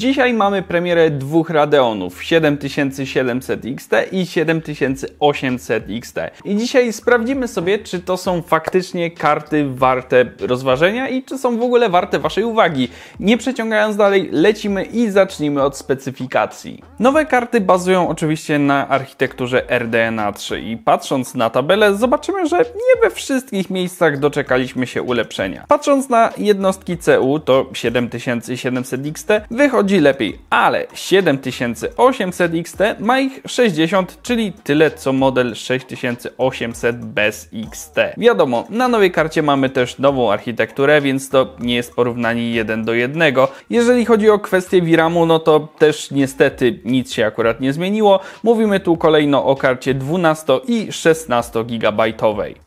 Dzisiaj mamy premierę dwóch Radeonów 7700 XT i 7800 XT. I dzisiaj sprawdzimy sobie, czy to są faktycznie karty warte rozważenia i czy są w ogóle warte Waszej uwagi. Nie przeciągając dalej, lecimy i zacznijmy od specyfikacji. Nowe karty bazują oczywiście na architekturze RDNA 3 i patrząc na tabelę zobaczymy, że nie we wszystkich miejscach doczekaliśmy się ulepszenia. Patrząc na jednostki CU to 7700 XT wychodzi Chodzi lepiej, ale 7800 XT ma ich 60, czyli tyle co model 6800 bez XT. Wiadomo, na nowej karcie mamy też nową architekturę, więc to nie jest porównanie 1 do 1. Jeżeli chodzi o kwestię VRAMu, no to też niestety nic się akurat nie zmieniło. Mówimy tu kolejno o karcie 12 i 16 GB.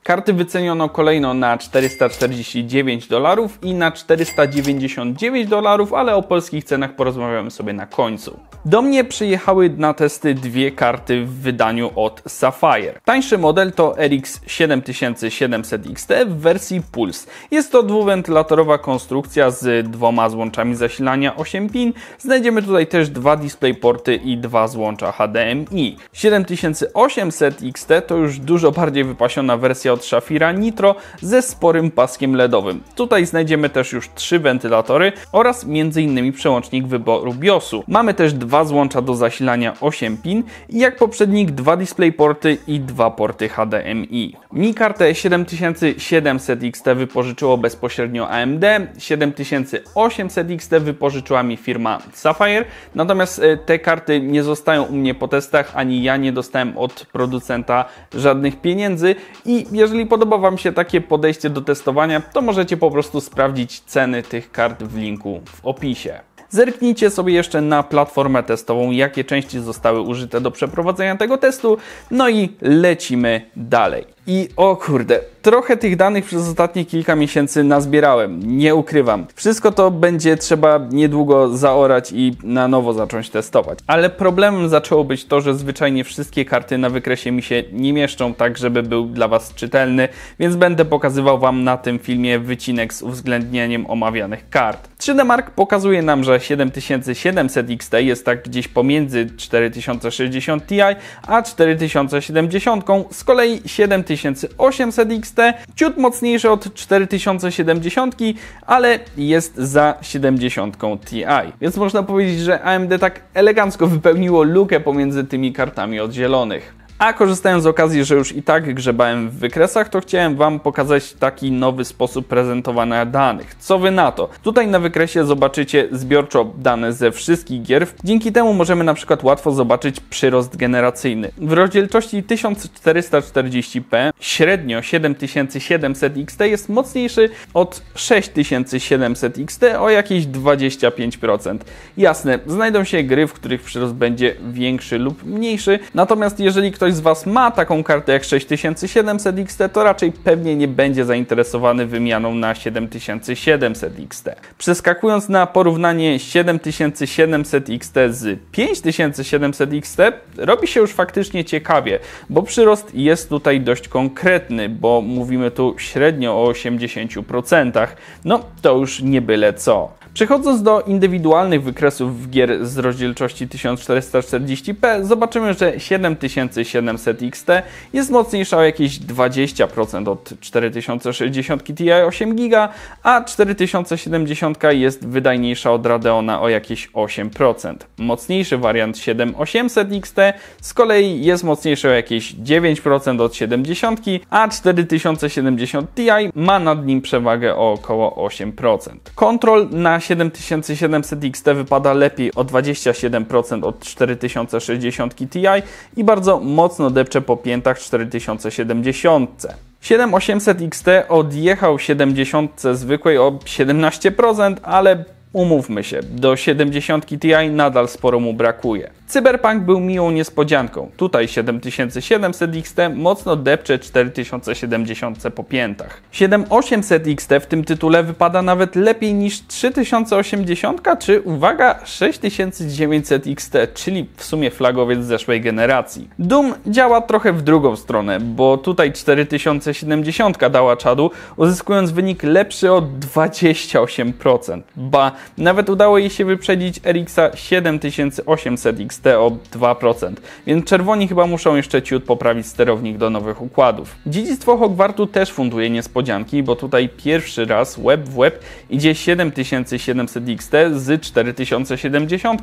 Karty wyceniono kolejno na 449 dolarów i na 499 dolarów, ale o polskich cenach porozmawiamy sobie na końcu. Do mnie przyjechały na testy dwie karty w wydaniu od Sapphire. Tańszy model to RX 7700 XT w wersji Pulse. Jest to dwuwentylatorowa konstrukcja z dwoma złączami zasilania 8 pin. Znajdziemy tutaj też dwa DisplayPorty i dwa złącza HDMI. 7800 XT to już dużo bardziej wypasiona wersja od Shafira Nitro ze sporym paskiem LEDowym. Tutaj znajdziemy też już trzy wentylatory oraz m.in. przełącznik wyboru BIOSu. Mamy też dwa złącza do zasilania 8 pin i jak poprzednik dwa DisplayPorty i dwa porty HDMI. Mi kartę 7700 XT wypożyczyło bezpośrednio AMD, 7800 XT wypożyczyła mi firma Sapphire, natomiast e, te karty nie zostają u mnie po testach, ani ja nie dostałem od producenta żadnych pieniędzy i jeżeli podoba Wam się takie podejście do testowania, to możecie po prostu sprawdzić ceny tych kart w linku w opisie. Zerknijcie sobie jeszcze na platformę testową, jakie części zostały użyte do przeprowadzenia tego testu, no i lecimy dalej. I o kurde, trochę tych danych przez ostatnie kilka miesięcy nazbierałem, nie ukrywam. Wszystko to będzie trzeba niedługo zaorać i na nowo zacząć testować. Ale problemem zaczęło być to, że zwyczajnie wszystkie karty na wykresie mi się nie mieszczą tak, żeby był dla Was czytelny, więc będę pokazywał Wam na tym filmie wycinek z uwzględnieniem omawianych kart. 3D Mark pokazuje nam, że 7700 XT jest tak gdzieś pomiędzy 4060 Ti a 4070, z kolei 7000 4800 XT, ciut mocniejszy od 4070, ale jest za 70 Ti. Więc można powiedzieć, że AMD tak elegancko wypełniło lukę pomiędzy tymi kartami odzielonych. A korzystając z okazji, że już i tak grzebałem w wykresach, to chciałem Wam pokazać taki nowy sposób prezentowania danych. Co Wy na to? Tutaj na wykresie zobaczycie zbiorczo dane ze wszystkich gier. Dzięki temu możemy na przykład łatwo zobaczyć przyrost generacyjny. W rozdzielczości 1440p średnio 7700 XT jest mocniejszy od 6700 XT o jakieś 25%. Jasne, znajdą się gry, w których przyrost będzie większy lub mniejszy, natomiast jeżeli ktoś ktoś z Was ma taką kartę jak 6700 XT, to raczej pewnie nie będzie zainteresowany wymianą na 7700 XT. Przeskakując na porównanie 7700 XT z 5700 XT, robi się już faktycznie ciekawie, bo przyrost jest tutaj dość konkretny, bo mówimy tu średnio o 80%. No to już nie byle co. Przechodząc do indywidualnych wykresów w gier z rozdzielczości 1440p, zobaczymy, że 7700 XT jest mocniejsza o jakieś 20% od 4060 Ti 8 GB, a 4070 jest wydajniejsza od Radeona o jakieś 8%. Mocniejszy wariant 7800 XT z kolei jest mocniejszy o jakieś 9% od 70, a 4070 Ti ma nad nim przewagę o około 8%. Kontrol na 7700 XT wypada lepiej o 27% od 4060 Ti i bardzo mocno depcze po piętach 4070. 7800 XT odjechał 70 zwykłej o 17%, ale umówmy się, do 70 Ti nadal sporo mu brakuje. Cyberpunk był miłą niespodzianką. Tutaj 7700 XT mocno depcze 4070 po piętach. 7800 XT w tym tytule wypada nawet lepiej niż 3080 czy uwaga 6900 XT, czyli w sumie flagowiec zeszłej generacji. Doom działa trochę w drugą stronę, bo tutaj 4070 dała czadu, uzyskując wynik lepszy o 28%. Ba, nawet udało jej się wyprzedzić RX 7800 XT XT o 2%, więc czerwoni chyba muszą jeszcze ciut poprawić sterownik do nowych układów. Dziedzictwo Hogwartu też funduje niespodzianki, bo tutaj pierwszy raz web w web idzie 7700 XT z 4070,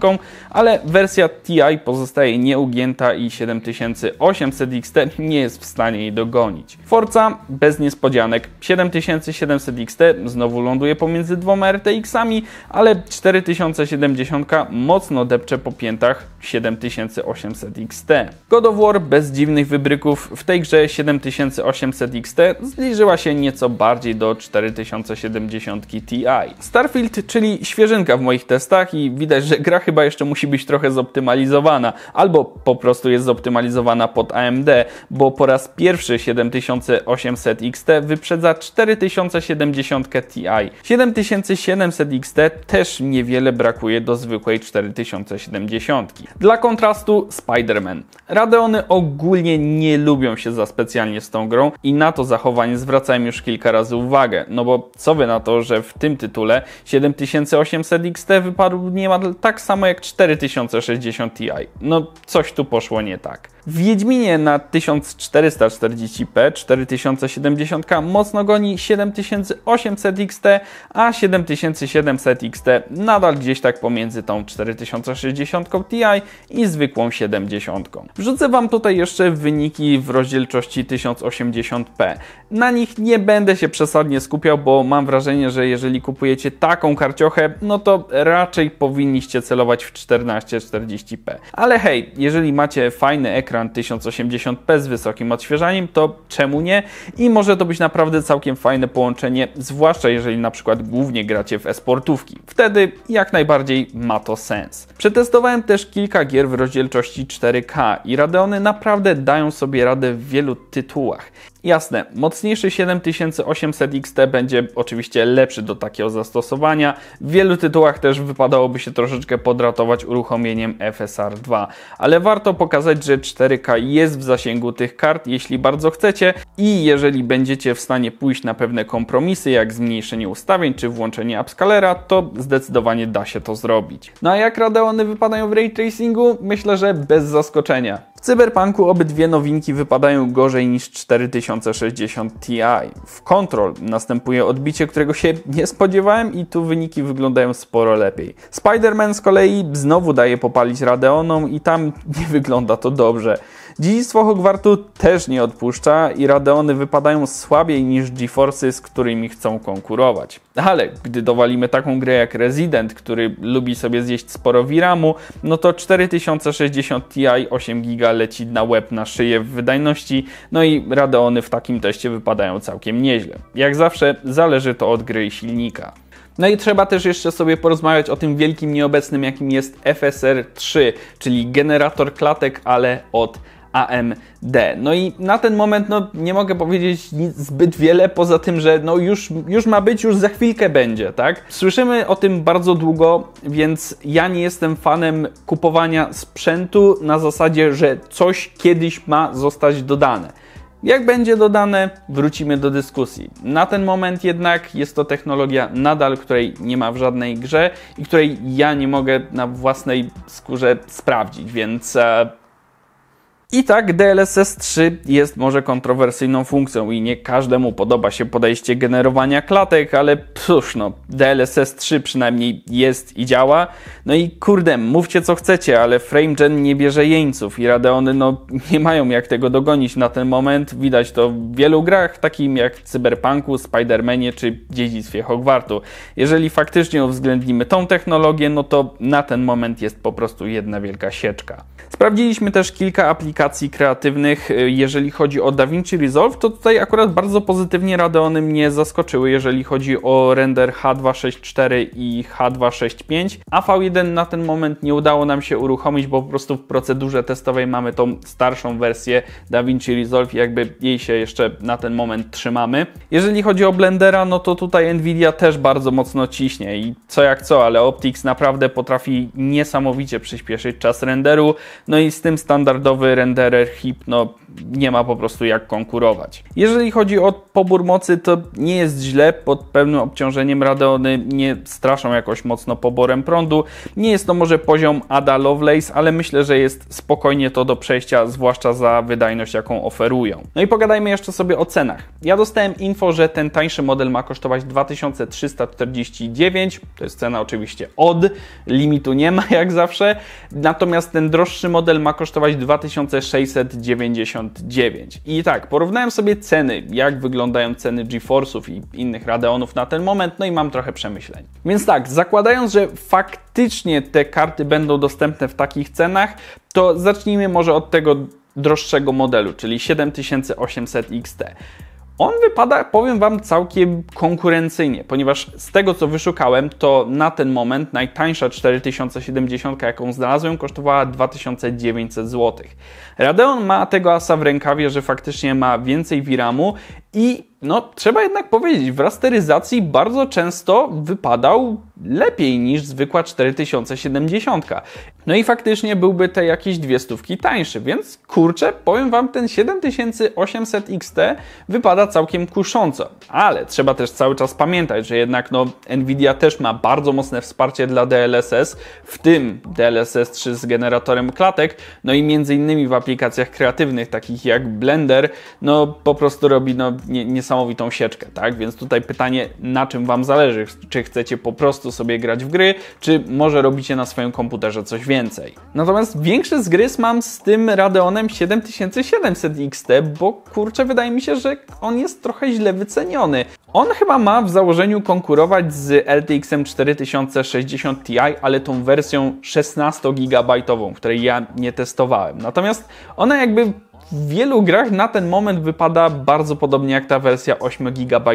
ale wersja TI pozostaje nieugięta i 7800 XT nie jest w stanie jej dogonić. Forza bez niespodzianek. 7700 XT znowu ląduje pomiędzy dwoma RTX-ami, ale 4070 mocno depcze po piętach 7800 XT. God of War bez dziwnych wybryków w tej grze 7800 XT zbliżyła się nieco bardziej do 4070 Ti. Starfield, czyli świeżynka w moich testach i widać, że gra chyba jeszcze musi być trochę zoptymalizowana, albo po prostu jest zoptymalizowana pod AMD, bo po raz pierwszy 7800 XT wyprzedza 4070 Ti. 7700 XT też niewiele brakuje do zwykłej 4070. Dla kontrastu Spider-Man. Radeony ogólnie nie lubią się za specjalnie z tą grą i na to zachowanie zwracałem już kilka razy uwagę, no bo co wy na to, że w tym tytule 7800 XT wypadł niemal tak samo jak 4060 Ti. No coś tu poszło nie tak. W Wiedźminie na 1440p 4070K mocno goni 7800 XT, a 7700 XT nadal gdzieś tak pomiędzy tą 4060 Ti i zwykłą 70. Wrzucę Wam tutaj jeszcze wyniki w rozdzielczości 1080p na nich nie będę się przesadnie skupiał, bo mam wrażenie, że jeżeli kupujecie taką karciochę, no to raczej powinniście celować w 1440p. Ale hej, jeżeli macie fajny ekran 1080p z wysokim odświeżaniem, to czemu nie? I może to być naprawdę całkiem fajne połączenie, zwłaszcza jeżeli na przykład głównie gracie w esportówki. Wtedy jak najbardziej ma to sens. Przetestowałem też kilka gier w rozdzielczości 4K i Radeony naprawdę dają sobie radę w wielu tytułach. Jasne, mocniejszy 7800 XT będzie oczywiście lepszy do takiego zastosowania. W wielu tytułach też wypadałoby się troszeczkę podratować uruchomieniem FSR 2, ale warto pokazać, że 4K jest w zasięgu tych kart, jeśli bardzo chcecie i jeżeli będziecie w stanie pójść na pewne kompromisy, jak zmniejszenie ustawień czy włączenie upscalera, to zdecydowanie da się to zrobić. No a jak Radeony wypadają w ray tracingu? Myślę, że bez zaskoczenia. W Cyberpunku obydwie nowinki wypadają gorzej niż 4060 Ti. W Control następuje odbicie, którego się nie spodziewałem i tu wyniki wyglądają sporo lepiej. Spider-Man z kolei znowu daje popalić Radeonom i tam nie wygląda to dobrze. Dziedzictwo Hogwartu też nie odpuszcza i Radeony wypadają słabiej niż GeForce, z którymi chcą konkurować. Ale gdy dowalimy taką grę jak Resident, który lubi sobie zjeść sporo VRAMu, no to 4060 Ti 8 GB leci na łeb na szyję w wydajności, no i Radeony w takim teście wypadają całkiem nieźle. Jak zawsze zależy to od gry i silnika. No i trzeba też jeszcze sobie porozmawiać o tym wielkim nieobecnym, jakim jest FSR3, czyli generator klatek, ale od AMD. No i na ten moment no, nie mogę powiedzieć nic, zbyt wiele, poza tym, że no, już, już ma być, już za chwilkę będzie, tak? Słyszymy o tym bardzo długo, więc ja nie jestem fanem kupowania sprzętu na zasadzie, że coś kiedyś ma zostać dodane. Jak będzie dodane, wrócimy do dyskusji. Na ten moment jednak jest to technologia nadal, której nie ma w żadnej grze i której ja nie mogę na własnej skórze sprawdzić, więc e, i tak DLSS 3 jest może kontrowersyjną funkcją i nie każdemu podoba się podejście generowania klatek, ale cóż no, DLSS 3 przynajmniej jest i działa. No i kurde, mówcie co chcecie, ale FrameGen nie bierze jeńców i Radeony no nie mają jak tego dogonić na ten moment. Widać to w wielu grach, takim jak Cyberpunku, Spidermanie czy Dziedzictwie Hogwartu. Jeżeli faktycznie uwzględnimy tą technologię, no to na ten moment jest po prostu jedna wielka sieczka. Sprawdziliśmy też kilka aplikacji aplikacji kreatywnych, y, jeżeli chodzi o DaVinci Resolve, to tutaj akurat bardzo pozytywnie Radeony mnie zaskoczyły, jeżeli chodzi o render H264 i H265. AV1 na ten moment nie udało nam się uruchomić, bo po prostu w procedurze testowej mamy tą starszą wersję DaVinci Resolve i jakby jej się jeszcze na ten moment trzymamy. Jeżeli chodzi o Blendera, no to tutaj Nvidia też bardzo mocno ciśnie i co jak co, ale Optics naprawdę potrafi niesamowicie przyspieszyć czas renderu, no i z tym standardowy render Renderer, Hypno, nie ma po prostu jak konkurować. Jeżeli chodzi o pobór mocy, to nie jest źle. Pod pewnym obciążeniem radeony nie straszą jakoś mocno poborem prądu. Nie jest to może poziom Ada Lovelace, ale myślę, że jest spokojnie to do przejścia, zwłaszcza za wydajność, jaką oferują. No i pogadajmy jeszcze sobie o cenach. Ja dostałem info, że ten tańszy model ma kosztować 2349, to jest cena oczywiście od, limitu nie ma jak zawsze, natomiast ten droższy model ma kosztować 2690 i tak, porównałem sobie ceny, jak wyglądają ceny GeForce'ów i innych Radeonów na ten moment, no i mam trochę przemyśleń. Więc tak, zakładając, że faktycznie te karty będą dostępne w takich cenach, to zacznijmy może od tego droższego modelu, czyli 7800 XT. On wypada, powiem Wam, całkiem konkurencyjnie, ponieważ z tego co wyszukałem, to na ten moment najtańsza 4070, jaką znalazłem, kosztowała 2900 zł. Radeon ma tego asa w rękawie, że faktycznie ma więcej VRAMu i no, trzeba jednak powiedzieć, w rasteryzacji bardzo często wypadał lepiej niż zwykła 4070. No i faktycznie byłby te jakieś dwie stówki tańszy, więc kurczę, powiem Wam, ten 7800 XT wypada całkiem kusząco. Ale trzeba też cały czas pamiętać, że jednak no, Nvidia też ma bardzo mocne wsparcie dla DLSS, w tym DLSS 3 z generatorem klatek, no i między innymi w aplikacjach kreatywnych, takich jak Blender, no po prostu robi no, nie, niesamowite niesamowitą sieczkę, tak? Więc tutaj pytanie, na czym Wam zależy? Czy chcecie po prostu sobie grać w gry, czy może robicie na swoim komputerze coś więcej? Natomiast większy zgryz mam z tym Radeonem 7700 XT, bo kurczę, wydaje mi się, że on jest trochę źle wyceniony. On chyba ma w założeniu konkurować z RTX-em 4060 Ti, ale tą wersją 16 GB, której ja nie testowałem. Natomiast ona jakby w wielu grach na ten moment wypada bardzo podobnie jak ta wersja 8 gb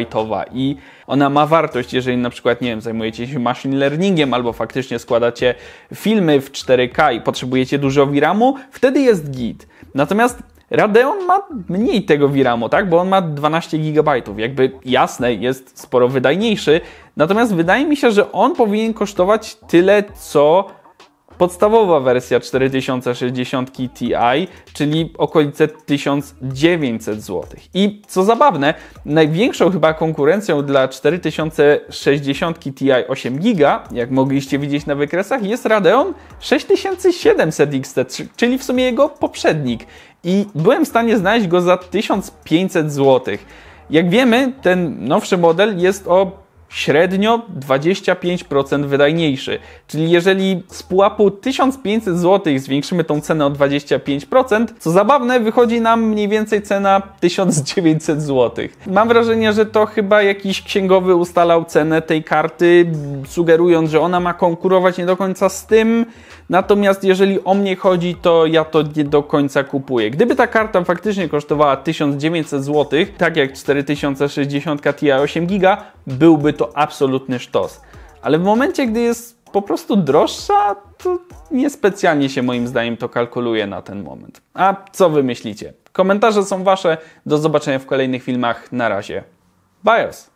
i ona ma wartość, jeżeli na przykład, nie wiem, zajmujecie się machine learningiem albo faktycznie składacie filmy w 4K i potrzebujecie dużo VRAMu, wtedy jest git. Natomiast Radeon ma mniej tego VRAMu, tak? Bo on ma 12 GB. Jakby jasne, jest sporo wydajniejszy. Natomiast wydaje mi się, że on powinien kosztować tyle, co podstawowa wersja 4060 Ti, czyli okolice 1900 zł. I co zabawne, największą chyba konkurencją dla 4060 Ti 8 GB, jak mogliście widzieć na wykresach, jest Radeon 6700 XT, czyli w sumie jego poprzednik. I byłem w stanie znaleźć go za 1500 zł. Jak wiemy, ten nowszy model jest o średnio 25% wydajniejszy. Czyli jeżeli z pułapu 1500 zł zwiększymy tą cenę o 25%, co zabawne, wychodzi nam mniej więcej cena 1900 zł. Mam wrażenie, że to chyba jakiś księgowy ustalał cenę tej karty, sugerując, że ona ma konkurować nie do końca z tym. Natomiast jeżeli o mnie chodzi, to ja to nie do końca kupuję. Gdyby ta karta faktycznie kosztowała 1900 zł, tak jak 4060 Ti 8 giga, byłby to absolutny sztos. Ale w momencie, gdy jest po prostu droższa, to niespecjalnie się moim zdaniem to kalkuluje na ten moment. A co wy myślicie? Komentarze są wasze. Do zobaczenia w kolejnych filmach. Na razie. BIOS!